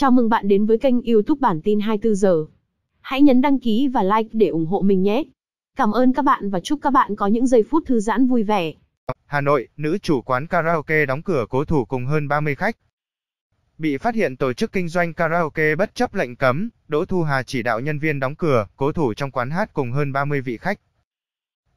Chào mừng bạn đến với kênh YouTube bản tin 24 giờ. Hãy nhấn đăng ký và like để ủng hộ mình nhé. Cảm ơn các bạn và chúc các bạn có những giây phút thư giãn vui vẻ. Hà Nội, nữ chủ quán karaoke đóng cửa cố thủ cùng hơn 30 khách. Bị phát hiện tổ chức kinh doanh karaoke bất chấp lệnh cấm, Đỗ Thu Hà chỉ đạo nhân viên đóng cửa, cố thủ trong quán hát cùng hơn 30 vị khách.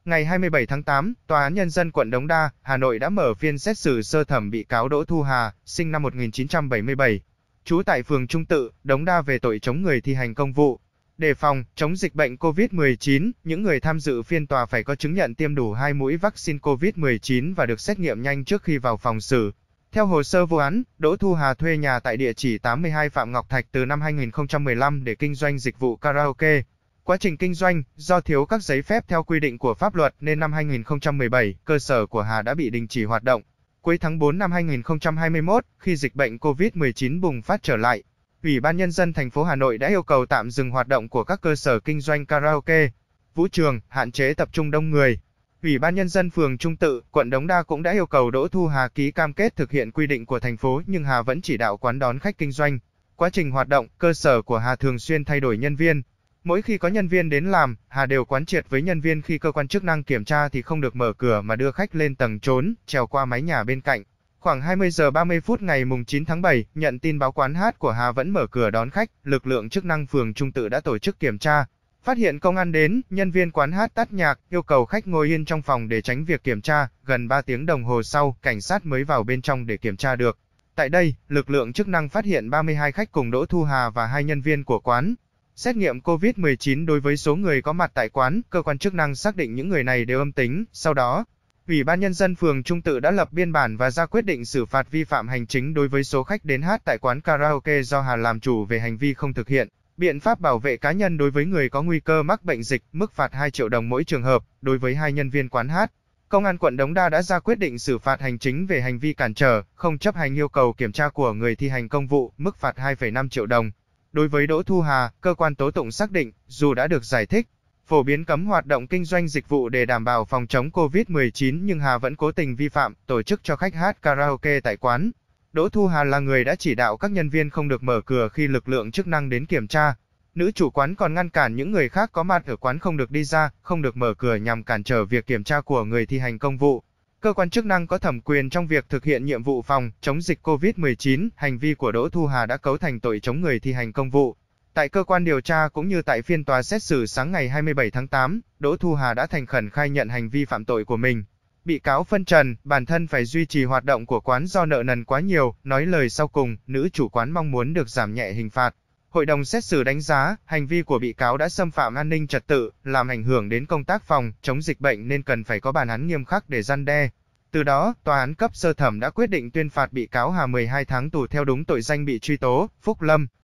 Ngày 27 tháng 8, Tòa án Nhân dân quận Đống Đa, Hà Nội đã mở phiên xét xử sơ thẩm bị cáo Đỗ Thu Hà, sinh năm 1977, trú tại phường Trung Tự, Đống Đa về tội chống người thi hành công vụ. Đề phòng, chống dịch bệnh COVID-19, những người tham dự phiên tòa phải có chứng nhận tiêm đủ 2 mũi vaccine COVID-19 và được xét nghiệm nhanh trước khi vào phòng xử. Theo hồ sơ vụ án, Đỗ Thu Hà thuê nhà tại địa chỉ 82 Phạm Ngọc Thạch từ năm 2015 để kinh doanh dịch vụ karaoke. Quá trình kinh doanh, do thiếu các giấy phép theo quy định của pháp luật nên năm 2017, cơ sở của Hà đã bị đình chỉ hoạt động. Cuối tháng 4 năm 2021, khi dịch bệnh COVID-19 bùng phát trở lại, Ủy ban Nhân dân thành phố Hà Nội đã yêu cầu tạm dừng hoạt động của các cơ sở kinh doanh karaoke, vũ trường, hạn chế tập trung đông người. Ủy ban Nhân dân phường Trung Tự, quận Đống Đa cũng đã yêu cầu Đỗ Thu Hà ký cam kết thực hiện quy định của thành phố nhưng Hà vẫn chỉ đạo quán đón khách kinh doanh. Quá trình hoạt động, cơ sở của Hà thường xuyên thay đổi nhân viên, Mỗi khi có nhân viên đến làm, Hà đều quán triệt với nhân viên khi cơ quan chức năng kiểm tra thì không được mở cửa mà đưa khách lên tầng trốn, trèo qua mái nhà bên cạnh. Khoảng 20 giờ 30 phút ngày mùng 9 tháng 7, nhận tin báo quán hát của Hà vẫn mở cửa đón khách, lực lượng chức năng phường Trung Tự đã tổ chức kiểm tra. Phát hiện công an đến, nhân viên quán hát tắt nhạc, yêu cầu khách ngồi yên trong phòng để tránh việc kiểm tra, gần 3 tiếng đồng hồ sau, cảnh sát mới vào bên trong để kiểm tra được. Tại đây, lực lượng chức năng phát hiện 32 khách cùng Đỗ Thu Hà và hai nhân viên của quán, Xét nghiệm COVID-19 đối với số người có mặt tại quán, cơ quan chức năng xác định những người này đều âm tính, sau đó, Ủy ban nhân dân phường Trung Tự đã lập biên bản và ra quyết định xử phạt vi phạm hành chính đối với số khách đến hát tại quán karaoke do Hà làm chủ về hành vi không thực hiện. Biện pháp bảo vệ cá nhân đối với người có nguy cơ mắc bệnh dịch, mức phạt 2 triệu đồng mỗi trường hợp, đối với hai nhân viên quán hát. Công an quận Đống Đa đã ra quyết định xử phạt hành chính về hành vi cản trở, không chấp hành yêu cầu kiểm tra của người thi hành công vụ, mức phạt 2,5 triệu đồng. Đối với Đỗ Thu Hà, cơ quan tố tụng xác định, dù đã được giải thích, phổ biến cấm hoạt động kinh doanh dịch vụ để đảm bảo phòng chống COVID-19 nhưng Hà vẫn cố tình vi phạm, tổ chức cho khách hát karaoke tại quán. Đỗ Thu Hà là người đã chỉ đạo các nhân viên không được mở cửa khi lực lượng chức năng đến kiểm tra. Nữ chủ quán còn ngăn cản những người khác có mặt ở quán không được đi ra, không được mở cửa nhằm cản trở việc kiểm tra của người thi hành công vụ. Cơ quan chức năng có thẩm quyền trong việc thực hiện nhiệm vụ phòng chống dịch COVID-19, hành vi của Đỗ Thu Hà đã cấu thành tội chống người thi hành công vụ. Tại cơ quan điều tra cũng như tại phiên tòa xét xử sáng ngày 27 tháng 8, Đỗ Thu Hà đã thành khẩn khai nhận hành vi phạm tội của mình. Bị cáo phân trần, bản thân phải duy trì hoạt động của quán do nợ nần quá nhiều, nói lời sau cùng, nữ chủ quán mong muốn được giảm nhẹ hình phạt. Hội đồng xét xử đánh giá, hành vi của bị cáo đã xâm phạm an ninh trật tự, làm ảnh hưởng đến công tác phòng chống dịch bệnh nên cần phải có bản án nghiêm khắc để gian đe. Từ đó, tòa án cấp sơ thẩm đã quyết định tuyên phạt bị cáo Hà 12 tháng tù theo đúng tội danh bị truy tố, Phúc Lâm